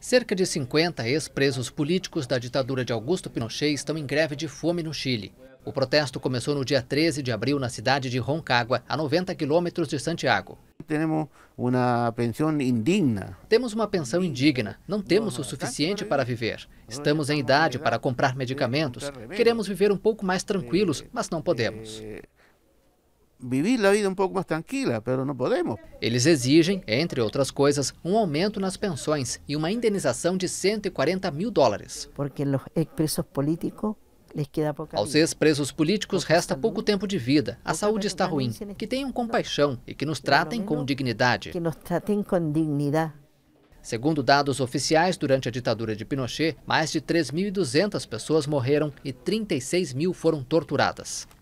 Cerca de 50 ex-presos políticos da ditadura de Augusto Pinochet estão em greve de fome no Chile. O protesto começou no dia 13 de abril na cidade de Roncagua, a 90 quilômetros de Santiago. Temos uma pensão indigna. Temos uma pensão indigna. Não temos o suficiente para viver. Estamos em idade para comprar medicamentos. Queremos viver um pouco mais tranquilos, mas não podemos. Eh, vivir a vida um pouco mais tranquila, mas não podemos. Eles exigem, entre outras coisas, um aumento nas pensões e uma indenização de 140 mil dólares. Porque os políticos aos ex-presos políticos resta pouco tempo de vida. A saúde está ruim. Que tenham tipo compaixão e Que nos tratem com dignidade. Segundo dados oficiais, durante a ditadura de Pinochet, mais de 3.200 pessoas morreram e 36 mil foram torturadas.